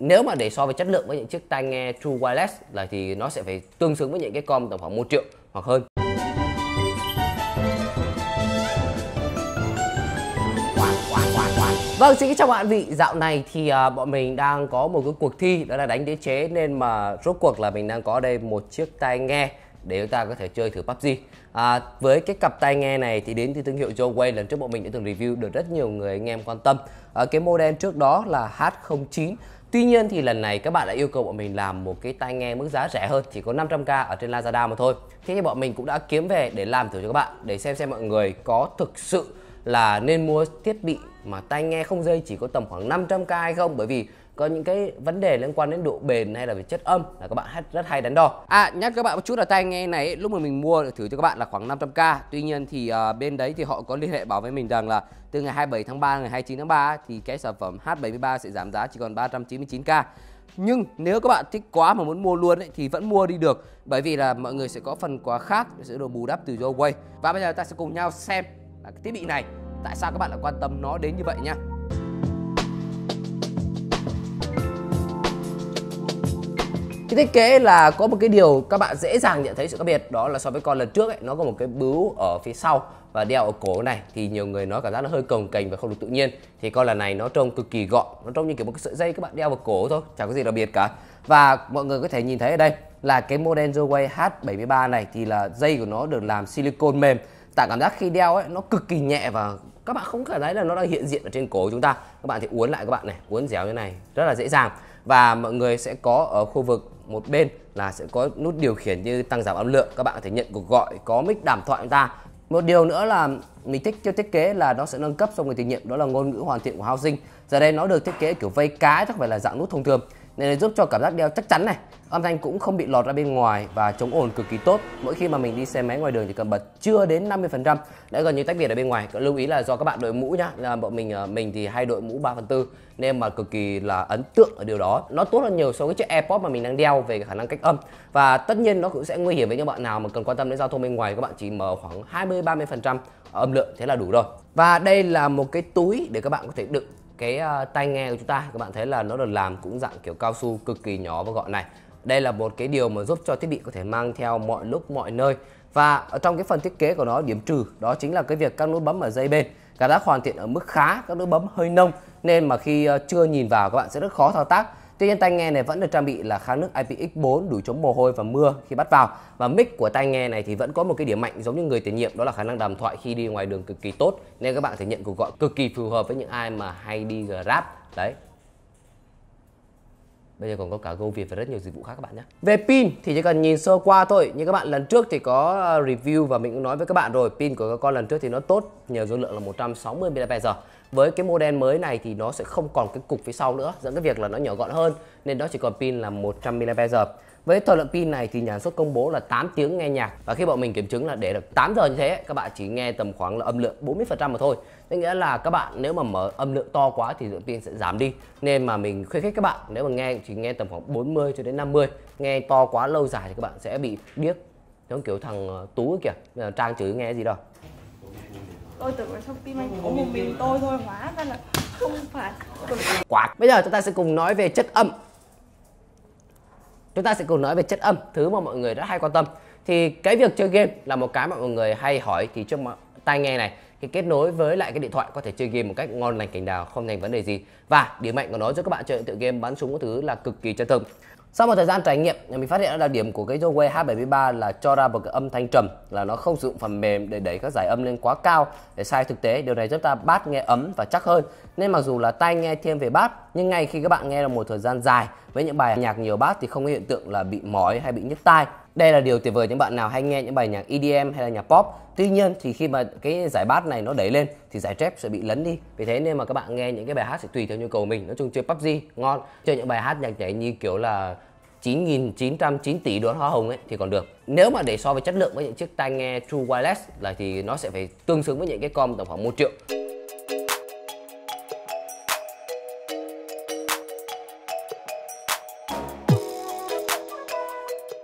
nếu mà để so với chất lượng với những chiếc tai nghe True Wireless là thì nó sẽ phải tương xứng với những cái com tầm khoảng 1 triệu hoặc hơn. Vâng, xin chào bạn vị. Dạo này thì à, bọn mình đang có một cái cuộc thi đó là đánh đế chế nên mà rốt cuộc là mình đang có đây một chiếc tai nghe để chúng ta có thể chơi thử PUBG. À, với cái cặp tai nghe này thì đến từ thương hiệu Joway lần trước bọn mình đã từng review được rất nhiều người anh em quan tâm. À, cái model trước đó là H09 Tuy nhiên thì lần này các bạn đã yêu cầu bọn mình làm một cái tai nghe mức giá rẻ hơn chỉ có 500k ở trên Lazada mà thôi. Thế thì bọn mình cũng đã kiếm về để làm thử cho các bạn để xem xem mọi người có thực sự là nên mua thiết bị mà tai nghe không dây chỉ có tầm khoảng 500k hay không bởi vì có những cái vấn đề liên quan đến độ bền hay là về chất âm là các bạn hát rất hay đắn đo. À nhắc các bạn một chút là tai nghe này lúc mà mình mua được thử cho các bạn là khoảng 500k. Tuy nhiên thì uh, bên đấy thì họ có liên hệ bảo với mình rằng là từ ngày 27 tháng 3 ngày 29 tháng 3 thì cái sản phẩm H73 sẽ giảm giá chỉ còn 399k. Nhưng nếu các bạn thích quá mà muốn mua luôn ấy, thì vẫn mua đi được bởi vì là mọi người sẽ có phần quà khác sẽ được bù đắp từ Huawei. Và bây giờ ta sẽ cùng nhau xem cái thiết bị này tại sao các bạn lại quan tâm nó đến như vậy nhá cái thiết kế là có một cái điều các bạn dễ dàng nhận thấy sự khác biệt đó là so với con lần trước ấy, nó có một cái bướu ở phía sau và đeo ở cổ này thì nhiều người nói cảm giác nó hơi cồng kềnh và không được tự nhiên thì con lần này nó trông cực kỳ gọn nó trông như kiểu một cái sợi dây các bạn đeo vào cổ thôi chẳng có gì đặc biệt cả và mọi người có thể nhìn thấy ở đây là cái model Huawei H73 này thì là dây của nó được làm silicon mềm tả cảm giác khi đeo ấy nó cực kỳ nhẹ và các bạn không cảm thấy là nó đang hiện diện ở trên cổ chúng ta các bạn thì uốn lại các bạn này uốn dẻo như này rất là dễ dàng và mọi người sẽ có ở khu vực một bên là sẽ có nút điều khiển như tăng giảm âm lượng các bạn có thể nhận cuộc gọi có mic đàm thoại chúng ta một điều nữa là mình thích cho thiết kế là nó sẽ nâng cấp trong người tiền nhiệm đó là ngôn ngữ hoàn thiện của housing giờ đây nó được thiết kế kiểu vây cái chứ không phải là dạng nút thông thường nên giúp cho cảm giác đeo chắc chắn này âm thanh cũng không bị lọt ra bên ngoài và chống ồn cực kỳ tốt mỗi khi mà mình đi xe máy ngoài đường thì cần bật chưa đến 50% đã gần như tách biệt ở bên ngoài Còn lưu ý là do các bạn đội mũ nhá là bọn mình ờ, mình thì hay đội mũ 3 phần tư nên mà cực kỳ là ấn tượng ở điều đó nó tốt hơn nhiều so với chiếc AirPods mà mình đang đeo về khả năng cách âm và tất nhiên nó cũng sẽ nguy hiểm với những bạn nào mà cần quan tâm đến giao thông bên ngoài các bạn chỉ mở khoảng 20 30 phần trăm âm lượng thế là đủ rồi và đây là một cái túi để các bạn có thể đựng cái uh, tai nghe của chúng ta các bạn thấy là nó được làm cũng dạng kiểu cao su cực kỳ nhỏ và gọn này đây là một cái điều mà giúp cho thiết bị có thể mang theo mọi lúc mọi nơi và ở trong cái phần thiết kế của nó điểm trừ đó chính là cái việc các nút bấm ở dây bên cả đã hoàn thiện ở mức khá các nút bấm hơi nông nên mà khi uh, chưa nhìn vào các bạn sẽ rất khó thao tác Tuy nhiên tai nghe này vẫn được trang bị là kháng nước IPX4 đủ chống mồ hôi và mưa khi bắt vào. Và mic của tai nghe này thì vẫn có một cái điểm mạnh giống như người tiền nhiệm đó là khả năng đàm thoại khi đi ngoài đường cực kỳ tốt nên các bạn thể nhận cuộc gọi cực kỳ phù hợp với những ai mà hay đi Grab. Đấy, Bây giờ còn có cả Go Việt và rất nhiều dịch vụ khác các bạn nhé. Về pin thì chỉ cần nhìn sơ qua thôi. Như các bạn lần trước thì có ờ, review và mình cũng nói với các bạn rồi, pin của các con lần trước thì nó tốt, nhờ dung lượng là 160 mAh với cái model mới này thì nó sẽ không còn cái cục phía sau nữa dẫn cái việc là nó nhỏ gọn hơn nên nó chỉ còn pin là 100 mAh với thời lượng pin này thì nhà sản xuất công bố là 8 tiếng nghe nhạc và khi bọn mình kiểm chứng là để được 8 giờ như thế các bạn chỉ nghe tầm khoảng là âm lượng 40% mà thôi thế nghĩa là các bạn nếu mà mở âm lượng to quá thì lượng pin sẽ giảm đi nên mà mình khuyến khích các bạn nếu mà nghe chỉ nghe tầm khoảng 40 cho đến 50 nghe to quá lâu dài thì các bạn sẽ bị điếc giống kiểu thằng ờ, tú kìa ờ, trang chữ nghe gì đâu tôi tưởng là tim anh có một mình tôi thôi hóa ra là không phải quạt bây giờ chúng ta sẽ cùng nói về chất âm chúng ta sẽ cùng nói về chất âm thứ mà mọi người rất hay quan tâm thì cái việc chơi game là một cái mà mọi người hay hỏi thì trong tai nghe này cái kết nối với lại cái điện thoại có thể chơi game một cách ngon lành cảnh đào không thành vấn đề gì và điểm mạnh của nó giúp các bạn chơi tựa game bắn súng các thứ là cực kỳ chân thực sau một thời gian trải nghiệm, mình phát hiện đặc điểm của cái Yogway H73 là cho ra một cái âm thanh trầm là nó không sử dụng phần mềm để đẩy các giải âm lên quá cao để sai thực tế. Điều này giúp ta bát nghe ấm và chắc hơn. Nên mặc dù là tai nghe thiên về bát, nhưng ngay khi các bạn nghe được một thời gian dài với những bài nhạc nhiều bass thì không có hiện tượng là bị mỏi hay bị nhức tai đây là điều tuyệt vời những bạn nào hay nghe những bài nhạc EDM hay là nhạc pop tuy nhiên thì khi mà cái giải bass này nó đẩy lên thì giải trap sẽ bị lấn đi vì thế nên mà các bạn nghe những cái bài hát sẽ tùy theo nhu cầu mình nói chung chơi PUBG ngon chơi những bài hát nhạc nhảy như kiểu là 9.909 tỷ đón hoa hồng ấy thì còn được nếu mà để so với chất lượng với những chiếc tai nghe True Wireless là thì nó sẽ phải tương xứng với những cái com tầm khoảng 1 triệu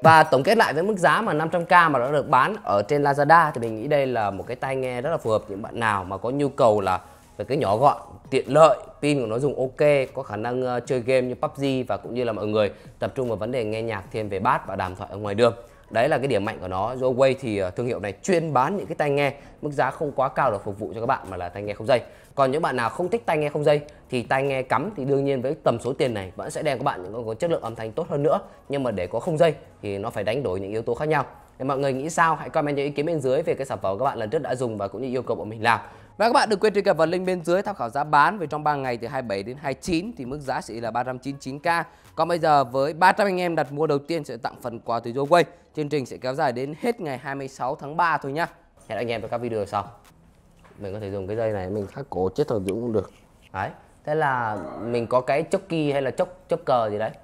và tổng kết lại với mức giá mà 500k mà nó được bán ở trên Lazada thì mình nghĩ đây là một cái tai nghe rất là phù hợp những bạn nào mà có nhu cầu là về cái nhỏ gọn tiện lợi pin của nó dùng ok có khả năng ờ, chơi game như PUBG và cũng như là mọi người tập trung vào vấn đề nghe nhạc thêm về bass và đàm thoại ở ngoài đường đấy là cái điểm mạnh của nó Huawei thì ờ, thương hiệu này chuyên bán những cái tai nghe mức giá không quá cao để phục vụ cho các bạn mà là tai nghe không dây còn những bạn nào không thích tai nghe không dây thì tai nghe cắm thì đương nhiên với tầm số tiền này vẫn sẽ đem các bạn những con có chất lượng âm thanh tốt hơn nữa nhưng mà để có không dây thì nó phải đánh đổi những yếu tố khác nhau thì mọi người nghĩ sao hãy comment những ý kiến bên dưới về cái sản phẩm các bạn lần trước đã dùng và cũng như yêu cầu bọn mình làm và các bạn đừng quên truy cập vào link bên dưới tham khảo giá bán về trong 3 ngày từ 27 đến 29 thì mức giá sẽ là 399k. Còn bây giờ với 300 anh em đặt mua đầu tiên sẽ tặng phần quà từ Huawei. Chương trình sẽ kéo dài đến hết ngày 26 tháng 3 thôi nhá. Hẹn anh em vào các video sau. Mình có thể dùng cái dây này mình thắt cổ chết thằng Dũng cũng được. Đấy. Thế là mình có cái chốc kỳ hay là chốc chốc cờ gì đấy